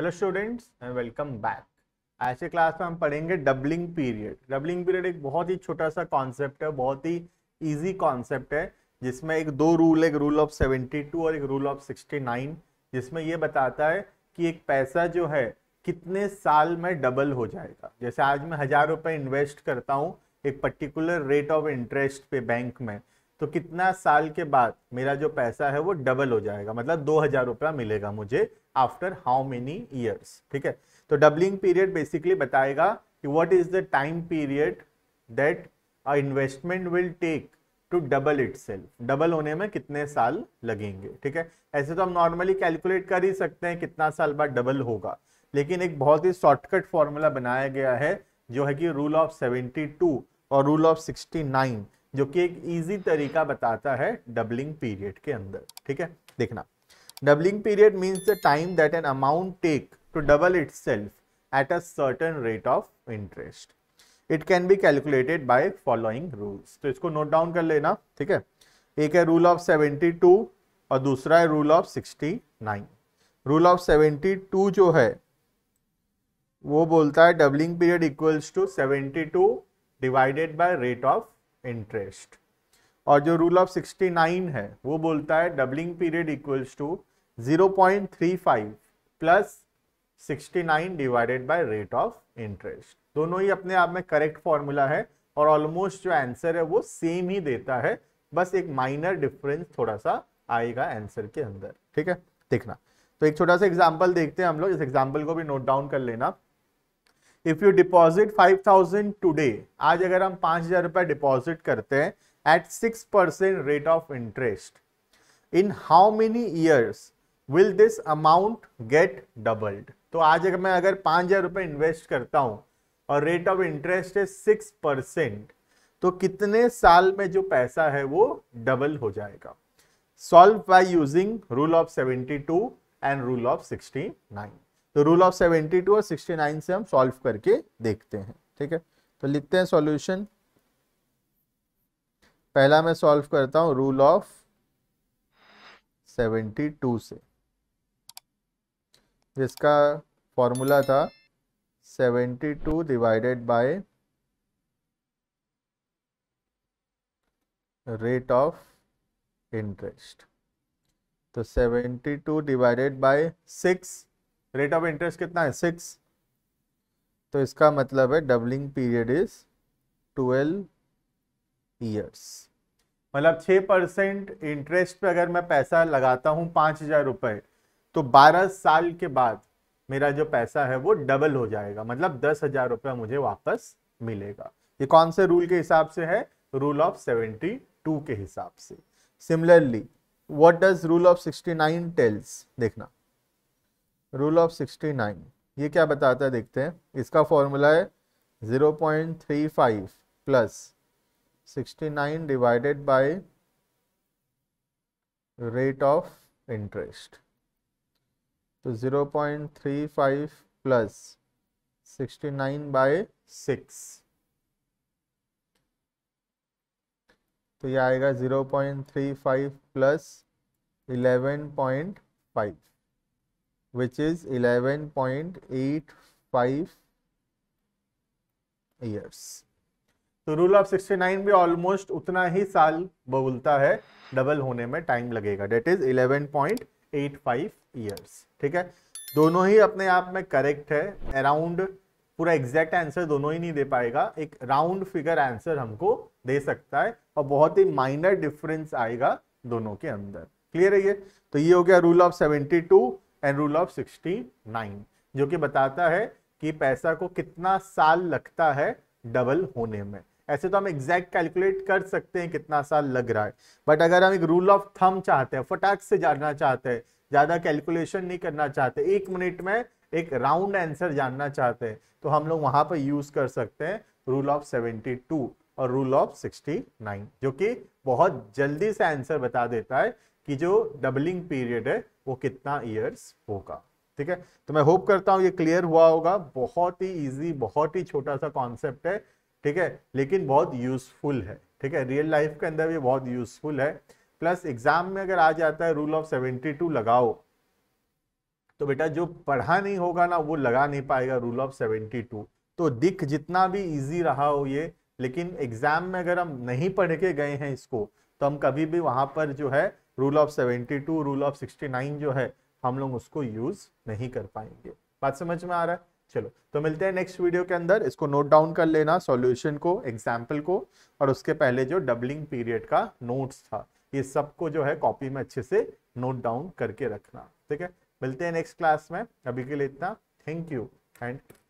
Hello students and welcome back आज के class में हम पढ़ेंगे डबलिंग पीरियड डबलिंग पीरियड एक बहुत ही छोटा सा कॉन्सेप्ट है बहुत ही इजी कॉन्सेप्ट है जिसमें एक दो रूल एक रूल ऑफ 72 और एक रूल ऑफ 69 जिसमें ये बताता है कि एक पैसा जो है कितने साल में डबल हो जाएगा जैसे आज मैं हज़ार रुपये इन्वेस्ट करता हूँ एक पर्टिकुलर रेट ऑफ इंटरेस्ट पे बैंक में तो कितना साल के बाद मेरा जो पैसा है वो डबल हो जाएगा मतलब दो हजार रुपया मिलेगा मुझे आफ्टर हाउ मेनी ईयर्स ठीक है तो डबलिंग पीरियड बेसिकली बताएगा कि what is the time period that a investment will take to double it double होने में कितने साल लगेंगे ठीक है ऐसे तो हम नॉर्मली कैलकुलेट कर ही सकते हैं कितना साल बाद डबल होगा लेकिन एक बहुत ही शॉर्टकट फॉर्मूला बनाया गया है जो है कि रूल ऑफ 72 और रूल ऑफ 69 जो कि एक इजी तरीका बताता है डबलिंग पीरियड के अंदर ठीक है देखना doubling period means the time that an amount take to double itself at a certain rate of interest it can be calculated by following rules तो इसको नोट डाउन कर लेना ठीक है एक है रूल ऑफ 72 और दूसरा है रूल ऑफ 69 रूल ऑफ 72 जो है वो बोलता है doubling period equals to 72 divided by rate of interest और जो रूल ऑफ 69 है वो बोलता है doubling period equals to 0.35 plus 69 divided by rate of interest दोनों ही अपने आप में करेक्ट फॉर्मूला है और ऑलमोस्ट जो आंसर है वो सेम ही देता है बस एक माइनर डिफरेंस थोड़ा सा आएगा आंसर के अंदर ठीक है देखना तो एक छोटा सा एग्जाम्पल देखते हैं हम लोग इस एग्जाम्पल को भी नोट डाउन कर लेना इफ यू डिपॉजिट 5000 टुडे आज अगर हम पाँच हजार रुपये डिपॉजिट करते हैं at six percent rate of interest in how many years will this amount get doubled तो आज अगर मैं अगर पाँच हजार रुपये इन्वेस्ट करता हूँ और रेट ऑफ इंटरेस्ट है सिक्स परसेंट तो कितने साल में जो पैसा है वो डबल हो जाएगा solve by using rule of seventy two and rule of sixty nine तो रूल ऑफ 72 और 69 से हम सॉल्व करके देखते हैं ठीक है तो लिखते हैं सॉल्यूशन पहला मैं सॉल्व करता हूँ रूल ऑफ 72 से जिसका फॉर्मूला था 72 divided by rate of interest तो 72 divided by six rate of interest कितना है सिक्स तो इसका मतलब है doubling period is twelve years मतलब छः परसेंट इंटरेस्ट पे अगर मैं पैसा लगाता हूँ पाँच हज़ार रुपये तो बारह साल के बाद मेरा जो पैसा है वो डबल हो जाएगा मतलब दस हज़ार रुपया मुझे वापस मिलेगा ये कौन से रूल के हिसाब से है रूल ऑफ सेवेंटी टू के हिसाब से similarly what does rule of sixty nine tells देखना रूल ऑफ सिक्सटी नाइन ये क्या बताता है देखते हैं इसका फॉर्मूला है zero point three five plus sixty nine divided by rate of interest तो zero point three five plus sixty nine by six तो ये आएगा zero point three five plus eleven point five which is 11.85 years. तो rule of 69 भी almost उतना ही साल बोलता है डबल होने में टाइम लगेगा डेट इज 11.85 इयर्स ठीक है दोनों ही अपने आप में करेक्ट है अराउंड पूरा एग्जैक्ट आंसर दोनों ही नहीं दे पाएगा एक राउंड फिगर आंसर हमको दे सकता है और बहुत ही माइनर डिफरेंस आएगा दोनों के अंदर क्लियर है ये तो ये हो गया rule of 72 and rule of nine जो कि बताता है कि पैसा को कितना साल लगता है डबल होने में ऐसे तो हम एग्जैक्ट कैलकुलेट कर सकते हैं कितना साल लग रहा है बट अगर हम एक रूल ऑफ थम चाहते हैं फटाक से जानना चाहते हैं ज़्यादा कैलकुलेशन नहीं करना चाहते एक मिनट में एक राउंड आंसर जानना चाहते हैं तो हम लोग वहां पर यूज़ कर सकते हैं रूल ऑफ टू और रूल ऑफ नाइन जो कि बहुत जल्दी से आंसर बता देता है कि जो डबलिंग पीरियड है वो कितना ईयर्स होगा ठीक है तो मैं होप करता हूँ ये क्लियर हुआ होगा बहुत ही इजी बहुत ही छोटा सा कॉन्सेप्ट है ठीक है लेकिन बहुत यूजफुल है ठीक है रियल लाइफ के अंदर भी बहुत यूजफुल है प्लस एग्जाम में अगर आ जाता है रूल ऑफ सेवेंटी टू लगाओ तो बेटा जो पढ़ा नहीं होगा ना वो लगा नहीं पाएगा रूल ऑफ सेवेंटी टू तो दिख जितना भी इजी रहा हो ये लेकिन एग्जाम में अगर हम नहीं पढ़ के गए हैं इसको तो हम कभी भी वहां पर जो है रूल ऑफ 72 रूल ऑफ 69 जो है हम लोग उसको यूज नहीं कर पाएंगे बात समझ में आ रहा है चलो तो मिलते हैं नेक्स्ट वीडियो के अंदर इसको नोट डाउन कर लेना सॉल्यूशन को एग्जाम्पल को और उसके पहले जो डबलिंग पीरियड का नोट्स था ये सबको जो है कॉपी में अच्छे से नोट डाउन करके रखना ठीक है मिलते हैं नेक्स्ट क्लास में अभी के लिए इतना थैंक यू एंड